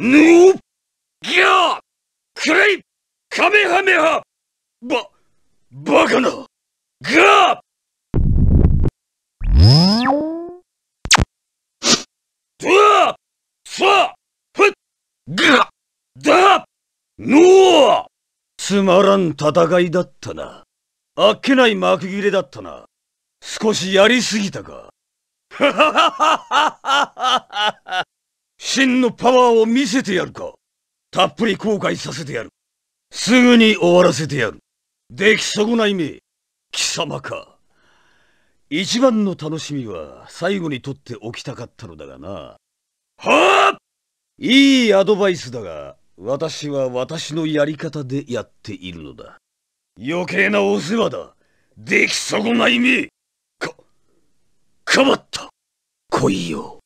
ぬおギャーくらいカメハメハば、バカなガードゥアさふっガだのつまらん戦いだったな。あっけない幕切れだったな。少しやりすぎたか。ははははは真のパワーを見せてやるかたっぷり後悔させてやる。すぐに終わらせてやる。出来損ないめ、貴様か。一番の楽しみは最後に取っておきたかったのだがな。はあいいアドバイスだが、私は私のやり方でやっているのだ。余計なお世話だ。出来損ないめ。か、かばった。来いよ。